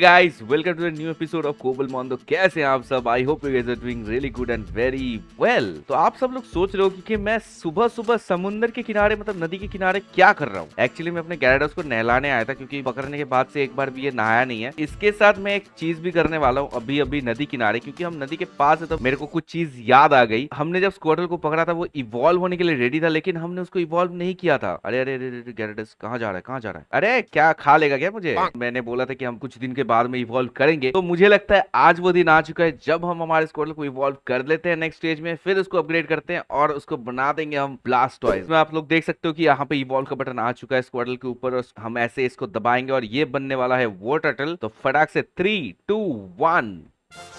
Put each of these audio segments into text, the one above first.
Guys welcome to the new episode of कोबल मोन्दो कैसे हैं आप सब I hope you guys are doing really good and very well तो आप सब लोग सोच रहे हो कि, मैं सुबह सुबह समुंदर के किनारे मतलब नदी के किनारे क्या कर रहा हूँ एक्चुअली मैं अपने गैराडोस को नहलाने आया था क्योंकि पकड़ने के बाद से एक बार भी ये नहाया नहीं है इसके साथ मैं एक चीज भी करने वाला हूँ अभी अभी नदी किनारे क्यूँकी हम नदी के पास है तो मेरे को कुछ चीज याद आ गई हमने जब स्क्वाडल को पकड़ा था वो इवॉल्व होने के लिए रेडी था लेकिन हमने उसको इवॉल्व नहीं किया था अरे अरे अरे गैराडस कहाँ जा रहा है कहाँ जा रहा है अरे क्या खा लेगा क्या मुझे मैंने बोला था की हम कुछ दिन के के बाद में इवॉल्व करेंगे तो मुझे लगता है आज वो दिन आ चुका है जब हम हमारे स्कॉडल को इवॉल्व कर लेते हैं नेक्स्ट स्टेज में फिर उसको अपग्रेड करते हैं और उसको बना देंगे हम ब्लास्ट टॉयज में आप लोग देख सकते हो कि यहाँ पे इवॉल्व का बटन आ चुका है स्कॉडल के ऊपर हम ऐसे इसको दबाएंगे और ये बनने वाला है वो टटल तो फटाक से three two one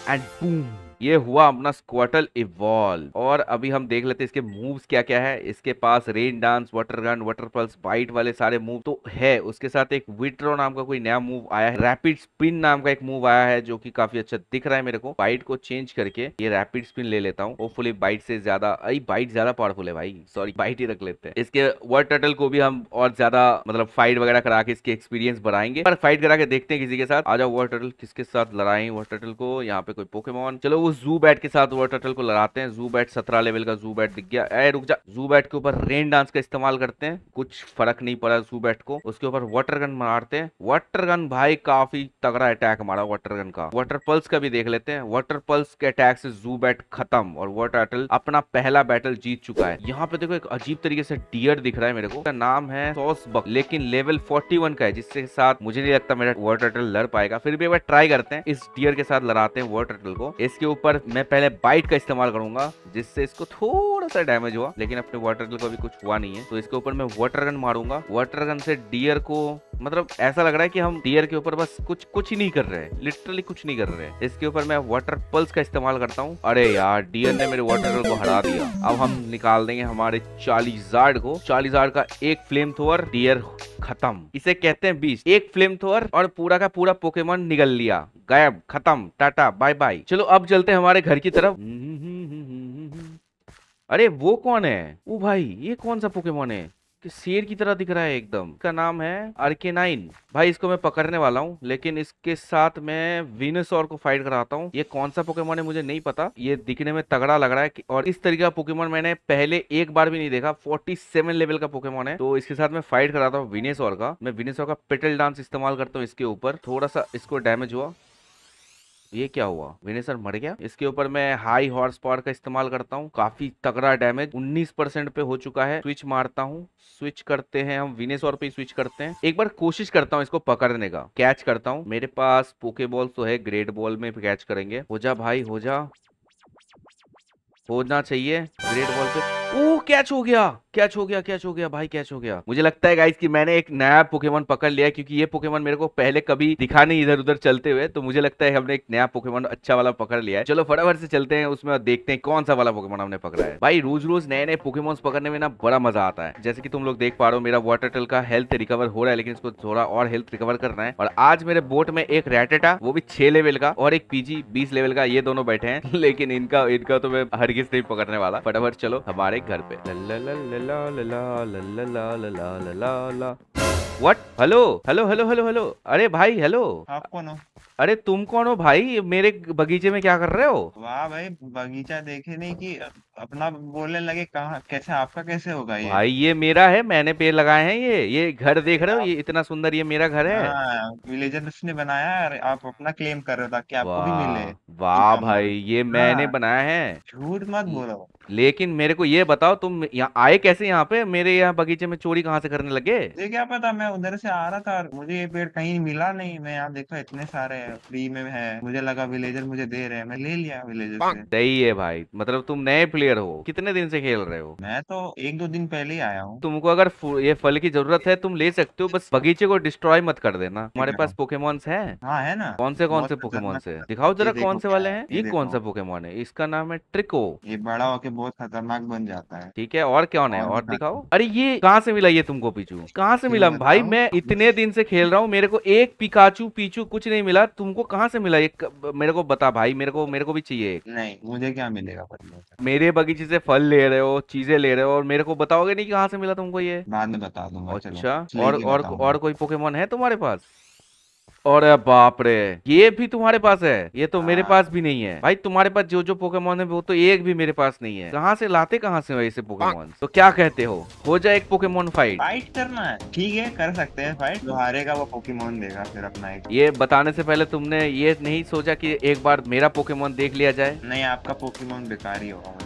and boom ये हुआ अपना स्क्वाटल इवॉल्व और अभी हम देख लेते हैं इसके मूव्स क्या क्या है इसके पास rain dance water gun water pulse bite वाले सारे मूव तो है उसके साथ एक विट्रो नाम का कोई नया मूव आया है रैपिड स्पिन नाम का एक मूव आया है जो की काफी अच्छा दिख रहा है मेरे को बाइट को चेंज करके ये रैपिड स्पिन ले लेता हूँ होपफुल बाइट से ज्यादा अरे बाइट ज्यादा पावरफुल है भाई सॉरी बाइट ही रख लेते हैं इसके वर्ड टटल को भी हम और ज्यादा मतलब फाइट वगैरह करा के इसके एक्सपीरियंस बढ़ाएंगे पर फाइट करा के देखते हैं किसी के साथ आ जाओ वर्ड टटल किसके साथ लड़ाई वर्ड टटल को यहाँ पे कोई पोकेमोन चलो उस जू बैट के साथ वाटर टर्टल को लगाते हैं जू बैट सत्रह लेवल का जू बैट दिख गया ए रुक जा जू बैट के ऊपर रेन डांस का इस्तेमाल करते हैं कुछ फर्क नहीं पड़ा जू बैट को उसके ऊपर वाटर गन मारते हैं वाटर गन भाई काफी तगड़ा अटैक मारा वाटर गन का वाटर पल्स का भी देख लेते हैं वाटर पल्स के अटैक से जू बैट खत्म और वाटर टर्टल अपना पहला बैटल जीत चुका है यहाँ पे देखो एक अजीब तरीके से डियर दिख रहा है मेरे को नाम है लेकिन लेवल फोर्टी का है जिसके साथ मुझे नहीं लगता मेरा वाटर टर्टल लड़ पाएगा फिर भी एक बार ट्राई करते हैं इस डियर के साथ लड़ाते हैं वाटर टर्टल को इसके ऊपर मैं पहले बाइट का इस्तेमाल करूंगा जिससे इसको थोड़ा सा डैमेज हुआ लेकिन अपने वाटर गन को अभी कुछ हुआ नहीं है तो इसके ऊपर मैं वाटर गन मारूंगा वाटर गन से डियर को मतलब ऐसा लग रहा है कि हम डियर के ऊपर बस कुछ कुछ ही नहीं कर रहे हैं लिटरली कुछ नहीं कर रहे हैं इसके ऊपर मैं वाटर पल्स का इस्तेमाल करता हूँ अरे यार डियर ने मेरे वाटर गन को हरा दिया अब हम निकाल देंगे हमारे चालीस को चालीस का एक फ्लेम थोअर डियर खत्म इसे कहते हैं बीस एक फ्लेम थोअर और पूरा का पूरा पोकेमोन निकल लिया गायब खत्म टाटा बाय बाय चलो अब जल्दी चलते हैं हमारे घर की तरफ अरे वो कौन है वो भाई ये कौन सा पोकेमोन है कि शेर की तरह दिख रहा है एकदम का नाम है आरके नाइन भाई इसको मैं पकड़ने वाला हूँ लेकिन इसके साथ मैं विनसोर को फाइट कराता हूँ ये कौन सा पोकेमोन है मुझे नहीं पता ये दिखने में तगड़ा लग रहा है और इस तरीके का पोकेमोन मैंने पहले एक बार भी नहीं देखा 47 लेवल का पोकेमोन है तो इसके साथ मैं फाइट कराता हूँ विनेसोर का मैं विनेसोर का पेटल डांस इस्तेमाल करता हूँ इसके ऊपर थोड़ा सा इसको डैमेज हुआ ये क्या हुआ विनेसर मर गया इसके ऊपर मैं हाई हॉर्स पावर का इस्तेमाल करता हूँ काफी तगड़ा डैमेज 19 परसेंट पे हो चुका है स्विच मारता हूँ स्विच करते हैं हम विनेसर पे स्विच करते हैं एक बार कोशिश करता हूँ इसको पकड़ने का कैच करता हूँ मेरे पास पोके बॉल तो है ग्रेट बॉल में कैच करेंगे हो जा भाई हो जा होना चाहिए ग्रेट बॉल पे ओ कैच हो गया कैच हो गया कैच हो गया भाई कैच हो गया मुझे लगता है गाइस कि मैंने एक नया पोकेमोन पकड़ लिया क्योंकि ये पोकेमोन मेरे को पहले कभी दिखा नहीं इधर उधर चलते हुए तो मुझे लगता है हमने एक नया पोकेमोन अच्छा वाला पकड़ लिया है चलो फटाफट से चलते हैं उसमें देखते हैं कौन सा वाला पोकेमोन हमने पकड़ा है भाई रोज रोज नए नए पोकेमोन पकड़ने में ना बड़ा मजा आता है जैसे की तुम लोग देख पा रहे हो मेरा वाटर टल का हेल्थ रिकवर हो रहा है लेकिन इसको थोड़ा और हेल्थ रिकवर करना है और आज मेरे बोट में एक रैटेटा वो भी छह लेवल का और एक पीजी बीस लेवल का ये दोनों बैठे हैं लेकिन इनका इनका तो मैं किस नहीं पकड़ने वाला फटाफट चलो हमारे घर पे what hello hello hello hello hello अरे भाई हेलो आप कौन हो अरे तुम कौन हो भाई मेरे बगीचे में क्या कर रहे हो वाह भाई बगीचा देखे नहीं की अपना बोलने लगे कहा कैसे आपका कैसे होगा ये भाई ये मेरा है मैंने पेड़ लगाए हैं ये ये घर देख रहे हो ये इतना सुंदर ये मेरा घर है हाँ, विलेजर उसने बनाया है और आप अपना क्लेम कर रहे हो ताकि आपको भी मिले वाह हाँ, भाई ये मैंने हाँ। बनाया है झूठ मत बोलो लेकिन मेरे को ये बताओ तुम यहाँ आए कैसे यहाँ पे मेरे यहाँ बगीचे में चोरी कहाँ से करने लगे ये क्या पता मैं उधर से आ रहा था और मुझे ये पेड़ कहीं मिला नहीं मैं यहाँ देखो इतने सारे फ्री में है मुझे लगा विलेजर मुझे दे रहे हैं मैं ले लिया विलेजर सही है भाई मतलब तुम नए प्लेयर हो कितने दिन से खेल रहे हो मैं तो एक दो दिन पहले ही आया हूँ तुमको अगर ये फल की जरूरत है तुम ले सकते हो बस बगीचे को डिस्ट्रॉय मत कर देना हमारे पास पोकेमोन्स हाँ। हाँ, है ना कौन से कौन से पोकेमोन्स है दिखाओ जरा कौन से वाले हैं ये कौन सा पोकेमोन है इसका नाम है ट्रिको ये बड़ा होके बहुत खतरनाक बन जाता है ठीक है और क्यों है और दिखाओ अरे ये कहाँ से मिला ये तुमको पीछू कहाँ से मिला भाई मैं इतने दिन से खेल रहा हूँ मेरे को एक पिकाचू पीछू कुछ नहीं मिला तुमको कहाँ से मिला ये मेरे को बता भाई मेरे को मेरे को भी चाहिए नहीं मुझे क्या मिलेगा मेरे बगीचे से फल ले रहे हो चीजें ले रहे हो और मेरे को बताओगे नहीं कहाँ से मिला तुमको ये बाद में बता दूंगा अच्छा और और और कोई पोकेमोन है तुम्हारे पास और बाप रे ये भी तुम्हारे पास है ये तो मेरे हाँ। पास भी नहीं है भाई तुम्हारे पास जो जो पोकेमोन है वो तो एक भी मेरे पास नहीं है कहाँ से लाते कहाँ से ऐसे पोकेमोन तो क्या कहते हो हो जाए एक पोकेमोन फाइट फाइट करना है ठीक है कर सकते हैं फाइट जो हारेगा वो पोकेमोन देगा फिर अपना एक ये बताने से पहले तुमने ये नहीं सोचा की एक बार मेरा पोकेमोन देख लिया जाए नहीं आपका पोकेमोन बेकार ही होगा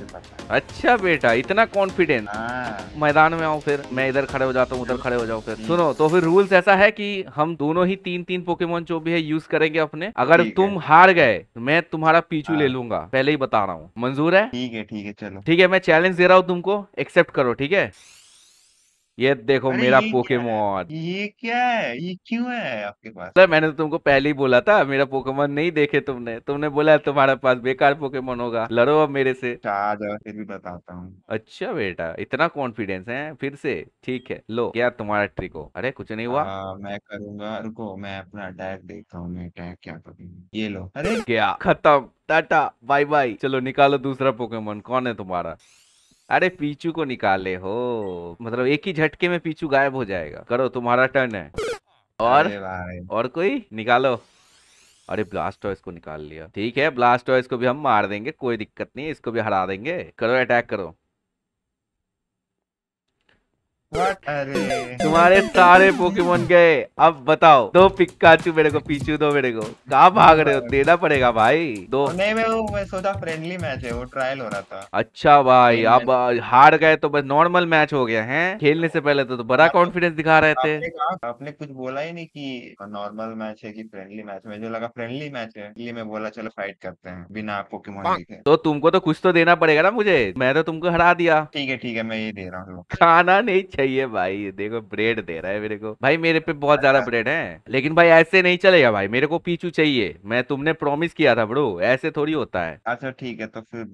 अच्छा बेटा इतना कॉन्फिडेंट हाँ। मैदान में आओ फिर मैं इधर खड़े हो जाता हूँ उधर खड़े हो जाओ फिर सुनो तो फिर रूल्स ऐसा है कि हम दोनों ही तीन तीन पोकेमोन जो भी है यूज करेंगे अपने अगर तुम हार गए तो मैं तुम्हारा पीछू ले हाँ। लूंगा पहले ही बता रहा हूँ मंजूर है ठीक है ठीक है चलो ठीक है मैं चैलेंज दे रहा हूँ तुमको एक्सेप्ट करो ठीक है ये देखो मेरा ये क्या है पोकेमोन ये क्या है ये क्यों है आपके पास सर मैंने तो तुमको पहले ही बोला था मेरा पोकेमोन नहीं देखे तुमने तुमने बोला तुम्हारे पास बेकार पोकेमोन होगा लड़ो अब मेरे से फिर भी बताता हूँ अच्छा बेटा इतना कॉन्फिडेंस है फिर से ठीक है लो क्या तुम्हारा ट्रिक हो अरे कुछ नहीं हुआ आ, हाँ, मैं करूंगा रुको मैं अपना अटैक देखता हूँ मैं क्या ये लो अरे क्या खत्म टाटा बाय बाय चलो निकालो दूसरा पोकेमोन कौन है तुम्हारा अरे पीचू को निकाले हो मतलब एक ही झटके में पीचू गायब हो जाएगा करो तुम्हारा टर्न है और और कोई निकालो अरे ब्लास्ट टॉयस को निकाल लिया ठीक है ब्लास्ट टॉयस को भी हम मार देंगे कोई दिक्कत नहीं इसको भी हरा देंगे करो अटैक करो अरे तुम्हारे सारे पोकेमोन गए अब बताओ दो पिकाचू मेरे को पीछू दो मेरे को कहा भाग रहे हो देना पड़ेगा भाई दो नहीं मैं वो मैं सोचा फ्रेंडली मैच है वो ट्रायल हो रहा था अच्छा भाई अब हार गए तो बस नॉर्मल मैच हो गया है खेलने से पहले तो, तो बड़ा कॉन्फिडेंस दिखा रहे थे आपने, कुछ बोला ही नहीं की नॉर्मल मैच है की फ्रेंडली मैच जो लगा फ्रेंडली मैच है बोला चलो फाइट करते हैं बिना पोकेमोन तो तुमको तो कुछ तो देना पड़ेगा ना मुझे मैं तो तुमको हरा दिया ठीक है ठीक है मैं ये दे रहा हूँ खाना नहीं चाहिए भाई देखो ब्रेड दे रहा है मेरे को भाई मेरे पे बहुत ज्यादा ब्रेड है लेकिन भाई ऐसे नहीं चलेगा भाई मेरे को पीछू चाहिए मैं तुमने प्रॉमिस किया था ब्रो ऐसे थोड़ी होता है अच्छा ठीक है तो फिर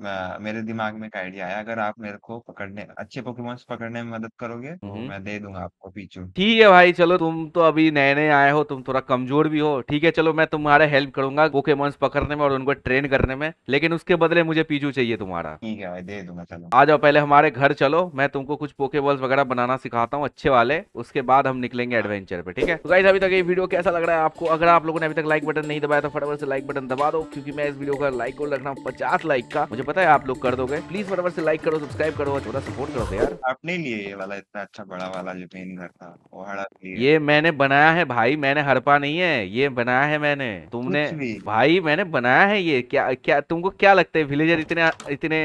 मेरे दिमाग में एक आइडिया आया अगर आप मेरे को पकड़ने अच्छे पोकेमोन्स पकड़ने में मदद करोगे तो हम्म। मैं दे दूंगा आपको पीछू ठीक है भाई चलो तुम तो अभी नए नए आए हो तुम थोड़ा कमजोर भी हो ठीक है चलो मैं तुम्हारा हेल्प करूंगा पोकेमोन्स पकड़ने में और उनको ट्रेन करने में लेकिन उसके बदले मुझे पीछू चाहिए तुम्हारा ठीक है भाई दे दूंगा चलो आ जाओ पहले हमारे घर चलो मैं तुमको कुछ पोकेबॉल्स वगैरह बनाना बनाना सिखाता हूँ अच्छे वाले उसके बाद हम निकलेंगे एडवेंचर हाँ। पे ठीक है तो गाइस अभी तक ये वीडियो कैसा लग रहा है आपको अगर आप लोगों ने अभी तक लाइक बटन नहीं दबाया तो फटाफट से लाइक बटन दबा दो क्योंकि मैं इस वीडियो का लाइक और रख पचास लाइक का मुझे पता है आप लोग कर दोगे प्लीज फटाफट से लाइक करो सब्सक्राइब करो थोड़ा सपोर्ट करो यार अपने लिए वाला इतना अच्छा बड़ा वाला जो मेन घर था ये मैंने बनाया है भाई मैंने हड़पा नहीं है ये बनाया है मैंने तुमने भाई मैंने बनाया है ये क्या क्या तुमको क्या लगता है विलेजर इतने इतने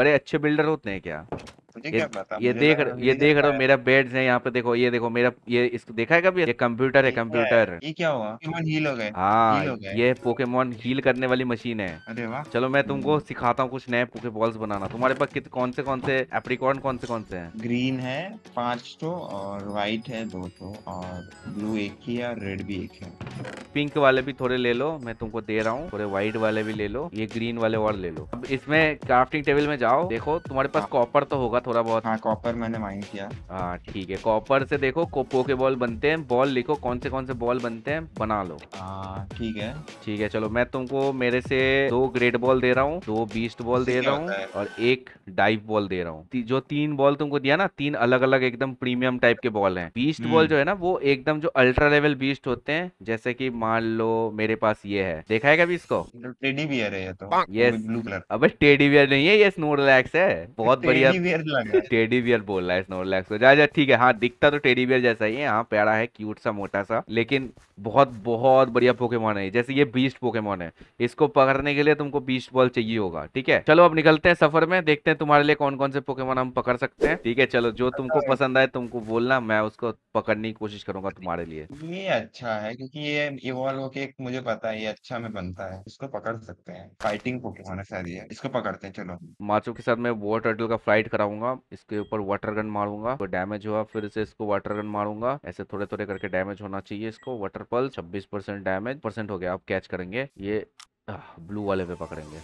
बड़े अच्छे बिल्डर होते हैं क्या ये, ये देख ये देख रहा हूँ मेरा बेड है यहाँ पे देखो ये देखो मेरा ये इसको देखा है कभी ये कंप्यूटर है कंप्यूटर ये क्या हुआ हील हो गए हाँ ये पोकेमोन हील करने वाली मशीन है अरे वाह चलो मैं तुमको सिखाता हूँ कुछ नए पोके बॉल्स बनाना तुम्हारे पास कौन से कौन से एप्रिकॉर्न कौन से कौन से है ग्रीन है पांच तो और व्हाइट है दो तो और ब्लू एक ही है रेड भी एक है पिंक वाले भी थोड़े ले लो मैं तुमको दे रहा हूँ थोड़े व्हाइट वाले भी ले लो ये ग्रीन वाले और ले लो अब इसमें क्राफ्टिंग टेबल में जाओ देखो तुम्हारे पास कॉपर हाँ। तो होगा थोड़ा बहुत हाँ कॉपर मैंने माइन किया हाँ ठीक है कॉपर से देखो कोपो के बॉल बनते हैं बॉल लिखो कौन से कौन से बॉल बनते हैं बना लो ठीक है ठीक है चलो मैं तुमको मेरे से दो ग्रेट बॉल दे रहा हूँ दो बीस्ट बॉल दे रहा हूँ और एक डाइव बॉल दे रहा हूँ जो तीन बॉल तुमको दिया ना तीन अलग अलग एकदम प्रीमियम टाइप के बॉल है बीस्ट बॉल जो है ना वो एकदम जो अल्ट्रा लेवल बीस्ट होते हैं जैसे की मान लो मेरे पास ये है देखा है कभी इसको टेडी बियर तो है ये तो ब्लू कलर अब टेडी बियर नहीं है ये स्नो रिलैक्स है बहुत बढ़िया टेडी बियर बोल रहा है स्नो रिलैक्स हो जा ठीक है हाँ दिखता तो टेडी बियर जैसा ही है हाँ प्यारा है क्यूट सा मोटा सा लेकिन बहुत बहुत बढ़िया पोकेमोन है जैसे ये बीस्ट पोकेमोन है इसको पकड़ने के लिए तुमको बीस्ट बॉल चाहिए होगा ठीक है चलो अब निकलते हैं सफर में देखते हैं तुम्हारे लिए कौन कौन से पोकेमोन हम पकड़ सकते हैं ठीक है चलो जो अच्छा तुमको पसंद आए तुमको बोलना मैं उसको पकड़ने की कोशिश करूंगा तुम्हारे लिए ये अच्छा है क्योंकि ये इवॉल्व होके मुझे पता है ये अच्छा में बनता है इसको पकड़ सकते हैं फाइटिंग पोकेमोन है इसको पकड़ते हैं चलो माचो के साथ मैं वो टर्टल का फ्लाइट कराऊंगा मारूंगा इसके ऊपर वाटर गन मारूंगा तो डैमेज हुआ फिर से इसको वाटर गन मारूंगा ऐसे थोड़े थोड़े करके डैमेज होना चाहिए इसको वाटर पल छब्बीस परसेंट डैमेज परसेंट हो गया आप कैच करेंगे ये ब्लू वाले पे पकड़ेंगे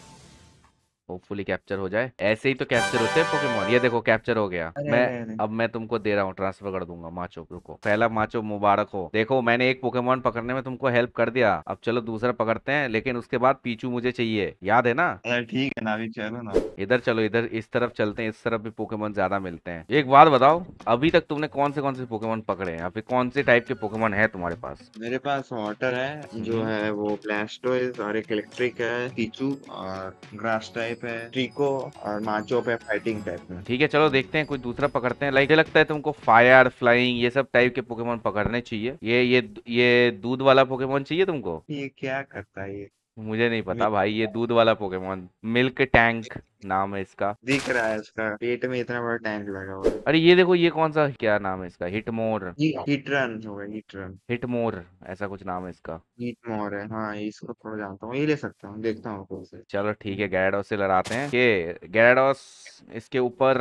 होपफुली कैप्चर हो जाए ऐसे ही तो कैप्चर होते हैं पोकेमोन ये देखो कैप्चर हो गया मैं अब मैं तुमको दे रहा हूँ ट्रांसफर कर दूंगा माचो रुको पहला माचो मुबारक हो देखो मैंने एक पोकेमोन पकड़ने में तुमको हेल्प कर दिया अब चलो दूसरा पकड़ते हैं लेकिन उसके बाद पीछू मुझे चाहिए याद है ना ठीक है ना अभी चलो ना इधर चलो इधर इस तरफ चलते हैं इस तरफ भी पोकेमोन ज्यादा मिलते हैं एक बात बताओ अभी तक तुमने कौन से कौन से पोकेमोन पकड़े हैं अभी कौन से टाइप के पोकेमोन है तुम्हारे पास मेरे पास वाटर है जो हम्म। है वो प्लास्टो और एक इलेक्ट्रिक है पीचू और ग्रास टाइप टाइप है ट्रिको और माचो पे फाइटिंग टाइप में ठीक है चलो देखते हैं कुछ दूसरा पकड़ते हैं लाइक लगता है तुमको फायर फ्लाइंग ये सब टाइप के पोकेमोन पकड़ने चाहिए ये ये ये दूध वाला पोकेमोन चाहिए तुमको ये क्या करता है ये मुझे नहीं पता भाई ये दूध वाला पोकेमोन मिल्क टैंक नाम है इसका दिख रहा है इसका पेट में इतना बड़ा टैंक लगा हुआ है अरे ये देखो ये कौन सा क्या नाम है इसका हिटमोर हिटरन होगा हिटरन हिटमोर ऐसा कुछ नाम है इसका हिटमोर है हाँ इसको थोड़ा जानता हूँ ये ले सकता हूँ देखता हूँ चलो ठीक है गैडोस से लड़ाते हैं के गैडोस इसके ऊपर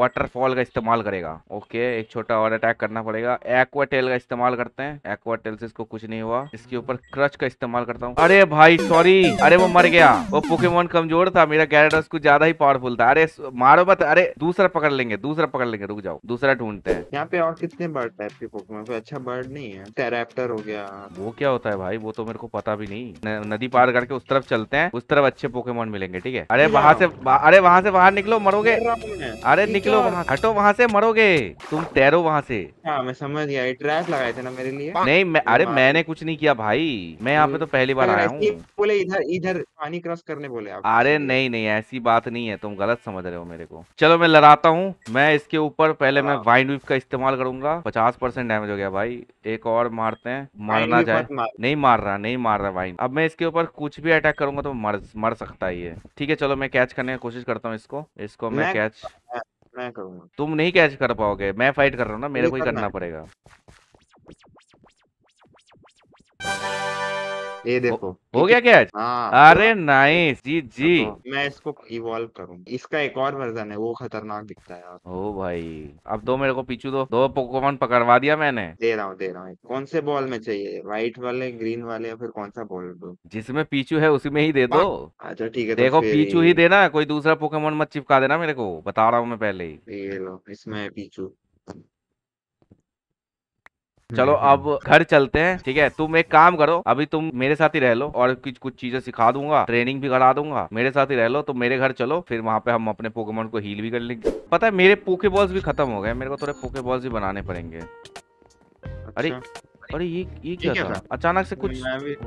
वाटरफॉल का इस्तेमाल करेगा ओके एक छोटा और अटैक करना पड़ेगा एक्वाटेल का इस्तेमाल करते हैं एक्वाटेल से इसको कुछ नहीं हुआ इसके ऊपर क्रच का इस्तेमाल करता हूँ अरे भाई सॉरी अरे वो मर गया वो पोकेमोन कमजोर था मेरा गैराडोस को ज्यादा ही पावरफुल था अरे मारो मत अरे दूसरा पकड़ लेंगे दूसरा पकड़ लेंगे रुक जाओ दूसरा ढूंढते हैं यहाँ पे और कितने बर्ड टाइप के पोकेमोन अच्छा बर्ड नहीं है टेराप्टर हो गया वो क्या होता है भाई वो तो मेरे को पता भी नहीं नदी पार करके उस तरफ चलते हैं उस तरफ अच्छे पोकेमोन मिलेंगे ठीक है अरे वहाँ से अरे वहाँ से बाहर निकलो मरोगे अरे निकलो वहाँ हटो वहाँ से मरोगे तुम तैरो वहाँ से हाँ, मैं समझ गया ट्रैप लगाए थे ना मेरे लिए नहीं मैं अरे मैंने कुछ नहीं किया भाई मैं यहाँ पे तो पहली बार आया हूँ बोले इधर इधर पानी क्रॉस करने बोले अरे नहीं नहीं ऐसी बात बात नहीं है तुम गलत समझ रहे हो मेरे को चलो मैं लड़ाता हूँ मैं इसके ऊपर पहले मैं हाँ। वाइन विप का इस्तेमाल करूंगा पचास परसेंट डैमेज हो गया भाई एक और मारते हैं मरना चाहे नहीं मार रहा नहीं मार रहा वाइन अब मैं इसके ऊपर कुछ भी अटैक करूंगा तो मर मर सकता ही है ठीक है चलो मैं कैच करने की कोशिश करता हूँ इसको इसको मैं कैच मैं करूंगा तुम नहीं कैच कर पाओगे मैं फाइट कर रहा हूँ ना मेरे को ही करना पड़ेगा ये देखो हो गया क्या हाँ, अरे नाइस जी जी मैं इसको इवॉल्व करूँ इसका एक और वर्जन है वो खतरनाक दिखता है ओ भाई अब दो मेरे को पीछू दो दो पोकोमोन पकड़वा दिया मैंने दे रहा हूँ दे रहा हूँ कौन से बॉल में चाहिए व्हाइट वाले ग्रीन वाले या फिर कौन सा बॉल दो जिसमें पीछू है उसी में ही दे दो हाँ, अच्छा ठीक है तो देखो पीछू ही देना कोई दूसरा पोकेमोन मत चिपका देना मेरे को बता रहा हूँ मैं पहले ही इसमें पीछू चलो हम्म, अब हम्म। घर चलते हैं ठीक है तुम एक काम करो अभी तुम मेरे साथ ही रह लो और कुछ कुछ चीजें सिखा दूंगा ट्रेनिंग भी करा दूंगा मेरे साथ ही रह लो तो मेरे घर चलो फिर वहाँ पे हम अपने पोकेमोन को हील भी कर लेंगे पता है मेरे पोके बॉल्स भी खत्म हो गए मेरे को थोड़े पोके बॉल्स भी बनाने पड़ेंगे अरे अच्छा। अरे ये ये क्या, था? था अचानक से कुछ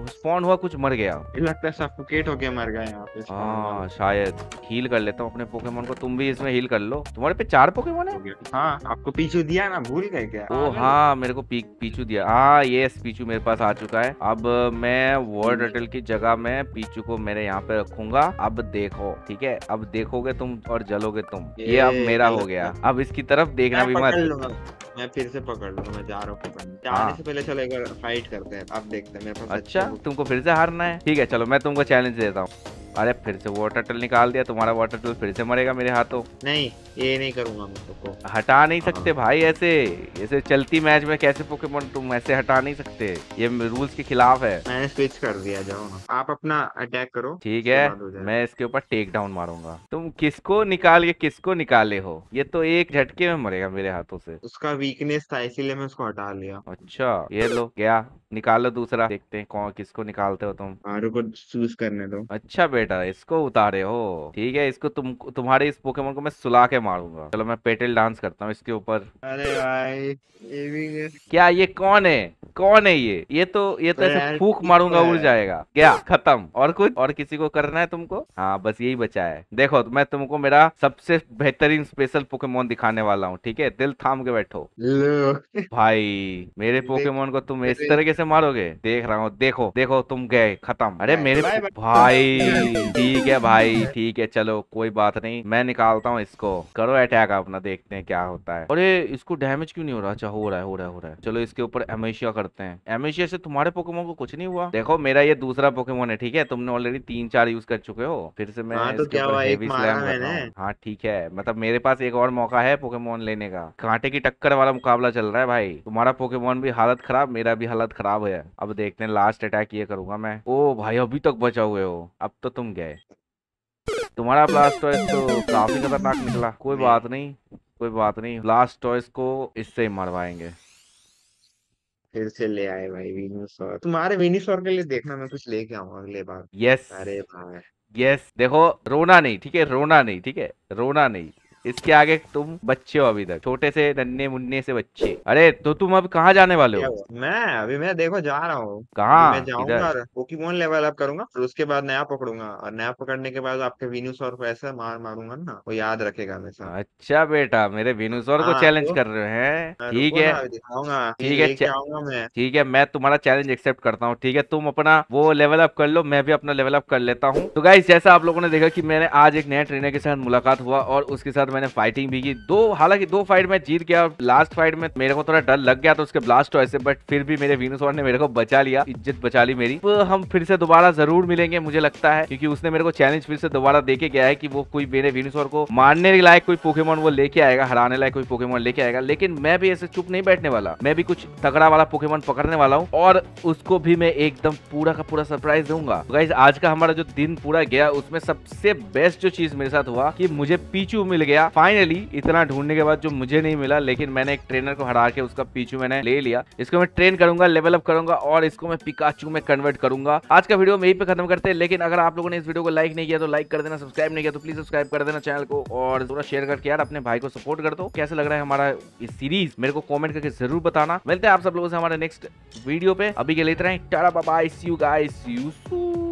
स्पॉन हुआ कुछ मर गया लगता है सफोकेट होके मर गया यहाँ पे हाँ शायद हील कर लेता हूँ अपने पोकेमोन को तुम भी इसमें हील कर लो तुम्हारे पे चार पोकेमोन है हाँ आपको पीछू दिया ना भूल गए क्या ओ हाँ मेरे को पीछू दिया हाँ ये पीछू मेरे पास आ चुका है अब मैं वर्ड हम्म। रटल की जगह में पीछू को मेरे यहाँ पे रखूंगा अब देखो ठीक है अब देखोगे तुम और जलोगे तुम ये अब मेरा हो गया अब इसकी तरफ देखना भी मत मैं फिर से पकड़ लूंगा मैं जा रहा हूँ पकड़ने हाँ। से पहले चलो एक बार फाइट करते हैं अब देखते हैं मेरे पास अच्छा, अच्छा तुमको फिर से हारना है ठीक है चलो मैं तुमको चैलेंज देता हूँ अरे फिर से वाटर टल निकाल दिया तुम्हारा वाटर टल फिर से मरेगा मेरे हाथों नहीं ये नहीं करूंगा मैं तो हटा नहीं हाँ। सकते भाई ऐसे ऐसे चलती मैच में कैसे पोकेमोन तुम ऐसे हटा नहीं सकते ये रूल्स के खिलाफ है मैंने स्विच कर दिया जाओ आप अपना अटैक करो ठीक है मैं इसके ऊपर टेक डाउन मारूंगा तुम किसको निकाल के किसको निकाले हो ये तो एक झटके में मरेगा मेरे हाथों से उसका वीकनेस था इसीलिए मैं उसको हटा लिया अच्छा ये लो गया निकालो दूसरा देखते हैं कौन किसको निकालते हो तुम आरो को चूज करने दो अच्छा बेटा इसको उतारे हो ठीक है इसको तुम तुम्हारे इस पोकेमोन को मैं सुला के मारूंगा चलो मैं पेटेल डांस करता हूँ इसके ऊपर अरे भाई क्या ये कौन है कौन है ये ये तो ये तो ऐसे फूक मारूंगा तो उड़ जाएगा क्या खत्म और कुछ और किसी को करना है तुमको हाँ बस यही बचा है देखो मैं तुमको मेरा सबसे बेहतरीन स्पेशल पोकेमोन दिखाने वाला हूँ ठीक है दिल थाम के बैठो भाई मेरे पोकेमोन को तुम इस तरीके से मारोगे देख रहा हूँ देखो देखो तुम गए खत्म अरे मेरे तो भाई तो ठीक है भाई ठीक है चलो कोई बात नहीं मैं निकालता हूँ इसको करो अटैक अपना देखते हैं क्या होता है अरे इसको डैमेज क्यों नहीं हो रहा अच्छा हो रहा है हो रहा है हो रहा है चलो इसके ऊपर हमेशा कर करते हैं एमिशिया से तुम्हारे पोकेमोन को कुछ नहीं हुआ देखो मेरा ये दूसरा पोकेमोन है ठीक है तुमने ऑलरेडी तीन चार यूज कर चुके हो फिर से मैं हाँ, तो हाँ ठीक है मतलब मेरे पास एक और मौका है पोकेमोन लेने का कांटे की टक्कर वाला मुकाबला चल रहा है भाई तुम्हारा पोकेमोन भी हालत खराब मेरा भी हालत खराब है अब देखते हैं लास्ट अटैक ये करूंगा मैं ओ भाई अभी तक बचा हुए हो अब तो तुम गए तुम्हारा ब्लास्ट तो काफी खतरनाक निकला कोई बात नहीं कोई बात नहीं लास्ट टॉयस को इससे ही मरवाएंगे फिर से ले आए भाई विनुसौर तुम्हारे विनुसौर के लिए देखना मैं कुछ लेके आऊंगा अगले बार यस अरे भाई यस देखो रोना नहीं ठीक है रोना नहीं ठीक है रोना नहीं इसके आगे तुम बच्चे हो अभी तक छोटे से नन्हे मुन्ने से बच्चे अरे तो तुम अब कहाँ जाने वाले हो मैं अभी मैं देखो जा रहा हूँ कहाँ पोकीमोन लेवल अप करूंगा फिर उसके बाद नया पकड़ूंगा और नया पकड़ने के बाद आपके वीनूस और ऐसा मार मारूंगा ना वो याद रखेगा हमेशा अच्छा बेटा मेरे वीनूस और को चैलेंज हाँ, तो कर रहे हैं ठीक है ठीक है ठीक है मैं तुम्हारा चैलेंज एक्सेप्ट करता हूँ ठीक है तुम अपना वो लेवल अप कर लो मैं भी अपना लेवल अप कर लेता हूँ तो गाइस जैसा आप लोगों ने देखा की मैंने आज एक नए ट्रेनर के साथ मुलाकात हुआ और उसके साथ मैंने फाइटिंग भी की दो हालांकि दो फाइट में जीत गया लास्ट फाइट में मेरे को थोड़ा डर लग गया तो उसके ब्लास्ट ऐसे बट फिर भी मेरे वीनोसॉर ने मेरे को बचा लिया इज्जत बचा ली मेरी तो हम फिर से दोबारा जरूर मिलेंगे मुझे लगता है क्योंकि उसने मेरे को चैलेंज फिर से दोबारा देके गया है कि वो कोई मेरे वीनोसॉर को मारने लायक कोई पोकेमोन वो लेके आएगा हराने लायक कोई पोकेमोन लेके आएगा लेकिन मैं भी ऐसे चुप नहीं बैठने वाला मैं भी कुछ तगड़ा वाला पोकेमोन पकड़ने वाला हूँ और उसको भी मैं एकदम पूरा का पूरा सरप्राइज दूंगा तो आज का हमारा जो दिन पूरा गया उसमें सबसे बेस्ट जो चीज मेरे साथ हुआ कि मुझे पीचू मिल गया गया हाँ। फाइनली इतना ढूंढने के बाद जो मुझे नहीं मिला लेकिन मैंने एक ट्रेनर को हरा के उसका पीछू मैंने ले लिया इसको मैं ट्रेन करूंगा लेवल अप करूंगा और इसको मैं पिकाचू में कन्वर्ट करूंगा आज का वीडियो में यही पे खत्म करते हैं लेकिन अगर आप लोगों ने इस वीडियो को लाइक नहीं किया तो लाइक कर देना सब्सक्राइब नहीं किया तो प्लीज सब्सक्राइब कर देना चैनल को और थोड़ा शेयर करके यार अपने भाई को सपोर्ट कर दो कैसे लग रहा है हमारा इस सीरीज मेरे को कॉमेंट करके जरूर बताना मिलते हैं आप सब लोगों से हमारे नेक्स्ट वीडियो पे अभी के लेते रहे टाटा I see you guys you Sue